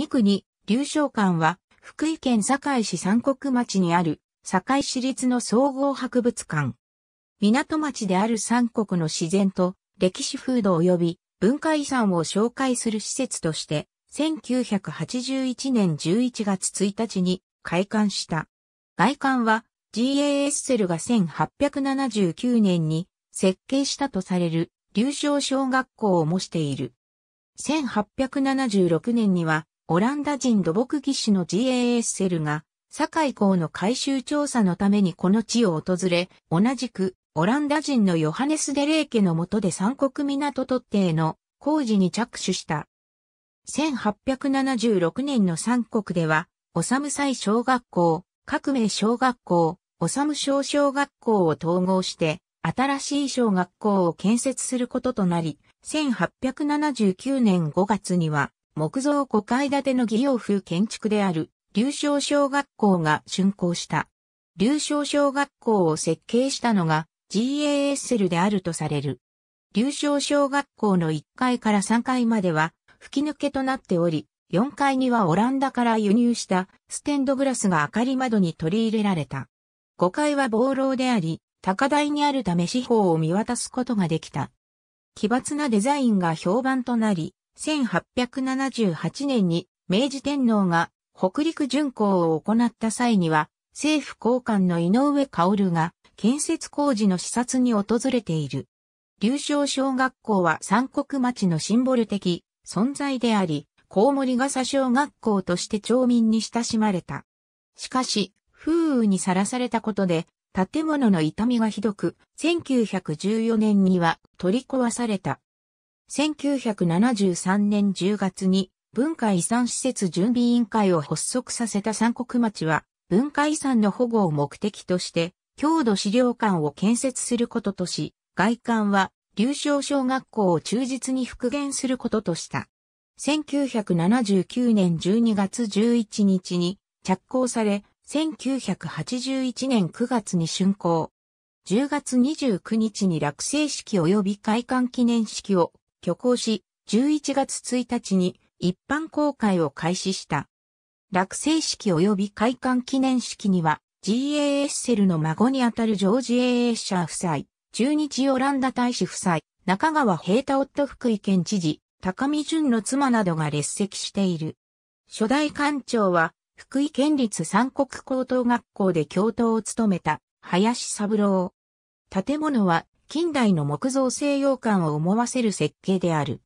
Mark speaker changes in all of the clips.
Speaker 1: 2区に、流昇館は、福井県堺市三国町にある、堺市立の総合博物館。港町である三国の自然と、歴史風土及び文化遺産を紹介する施設として、1981年11月1日に開館した。外観は GAS セルが1879年に設計したとされる流昇小学校を模している。1876年にはオランダ人土木技師の GAS セルが、堺港の改修調査のためにこの地を訪れ、同じく、オランダ人のヨハネス・デレー家の下で三国港特定の工事に着手した。1876年の三国では、オサムイ小学校、革命小学校、オサム小小学校を統合して、新しい小学校を建設することとなり、1879年5月には、木造5階建ての義洋風建築である、流昇小学校が竣工した。流昇小学校を設計したのが GA s l であるとされる。流昇小学校の1階から3階までは吹き抜けとなっており、4階にはオランダから輸入したステンドグラスが明かり窓に取り入れられた。5階は防漏であり、高台にあるため四方を見渡すことができた。奇抜なデザインが評判となり、1878年に明治天皇が北陸巡行を行った際には、政府高官の井上薫が建設工事の視察に訪れている。流昇小学校は三国町のシンボル的存在であり、コウモリ笠小学校として町民に親しまれた。しかし、風雨にさらされたことで、建物の痛みがひどく、1914年には取り壊された。1973年10月に文化遺産施設準備委員会を発足させた三国町は文化遺産の保護を目的として郷土資料館を建設することとし、外観は流昇小学校を忠実に復元することとした。1979年12月11日に着工され、1981年9月に竣工。10月29日に落成式及び開館記念式を挙行し、11月1日に一般公開を開始した。落成式及び開館記念式には、GAS セルの孫にあたるジョージ・ A. S. 社夫妻、中日オランダ大使夫妻、中川平太夫福井県知事、高見淳の妻などが列席している。初代館長は、福井県立三国高等学校で教頭を務めた、林三郎。建物は近代の木造西洋館を思わせる設計である。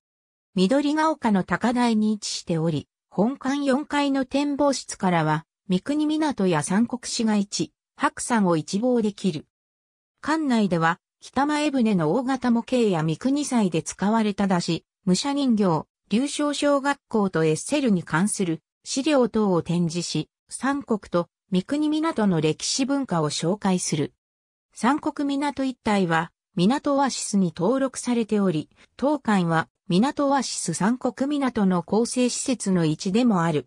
Speaker 1: 緑が丘の高台に位置しており、本館4階の展望室からは、三国港や三国市街地、白山を一望できる。館内では、北前船の大型模型や三国祭で使われただし、武者人形、流昇小学校とエッセルに関する資料等を展示し、三国と三国港の歴史文化を紹介する。三国港一帯は、港ワアシスに登録されており、当館は港ワアシス三国港の構成施設の一でもある。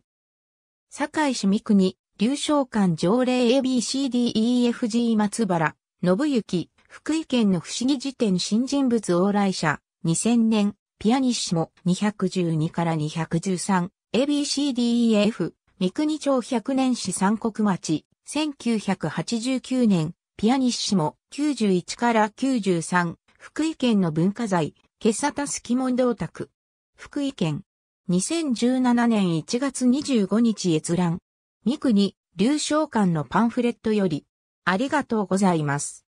Speaker 1: 堺市三国、流昇館条例 ABCDEFG 松原、信行、福井県の不思議辞典新人物往来者、2000年、ピアニッシモ212から213、ABCDEF、三国町100年市三国町、1989年、ピアニッシモ91から93、福井県の文化財、ケサタスキモン銅ク。福井県。2017年1月25日閲覧。三国、流昇館のパンフレットより。ありがとうございます。